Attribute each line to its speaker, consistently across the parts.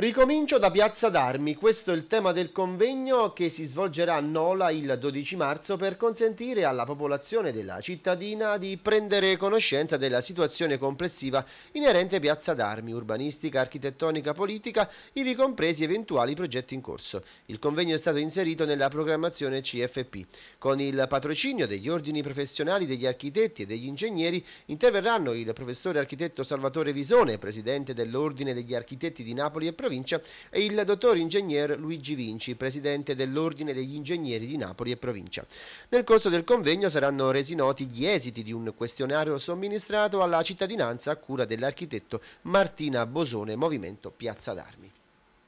Speaker 1: Ricomincio da Piazza d'Armi, questo è il tema del convegno che si svolgerà a Nola il 12 marzo per consentire alla popolazione della cittadina di prendere conoscenza della situazione complessiva inerente a Piazza d'Armi, urbanistica, architettonica, politica, ivi compresi eventuali progetti in corso. Il convegno è stato inserito nella programmazione CFP. Con il patrocinio degli ordini professionali degli architetti e degli ingegneri interverranno il professore architetto Salvatore Visone, presidente dell'Ordine degli Architetti di Napoli e Provincia, provincia, e il dottor ingegner Luigi Vinci, presidente dell'Ordine degli Ingegneri di Napoli e provincia. Nel corso del convegno saranno resi noti gli esiti di un questionario somministrato alla cittadinanza a cura dell'architetto Martina Bosone, Movimento Piazza d'Armi.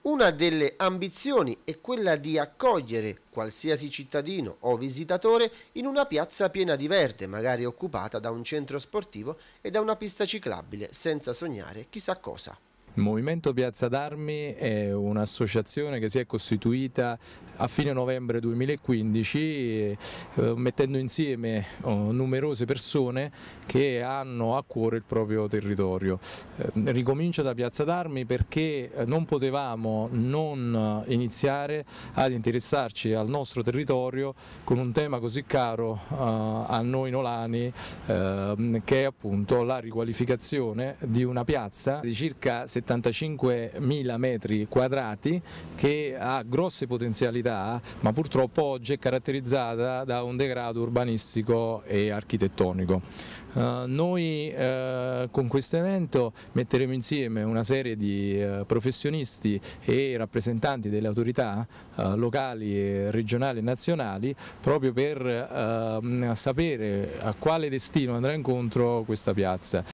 Speaker 1: Una delle ambizioni è quella di accogliere qualsiasi cittadino o visitatore in una piazza piena di verde, magari occupata da un centro sportivo e da una pista ciclabile, senza sognare chissà cosa.
Speaker 2: Il Movimento Piazza d'Armi è un'associazione che si è costituita a fine novembre 2015 eh, mettendo insieme oh, numerose persone che hanno a cuore il proprio territorio. Eh, Ricomincio da Piazza d'Armi perché eh, non potevamo non iniziare ad interessarci al nostro territorio con un tema così caro a noi nolani che è appunto la riqualificazione di una piazza di circa 70 75.000 metri quadrati che ha grosse potenzialità ma purtroppo oggi è caratterizzata da un degrado urbanistico e architettonico. Eh, noi eh, con questo evento metteremo insieme una serie di eh, professionisti e rappresentanti delle autorità eh, locali, regionali e nazionali proprio per ehm, sapere a quale destino andrà incontro questa piazza.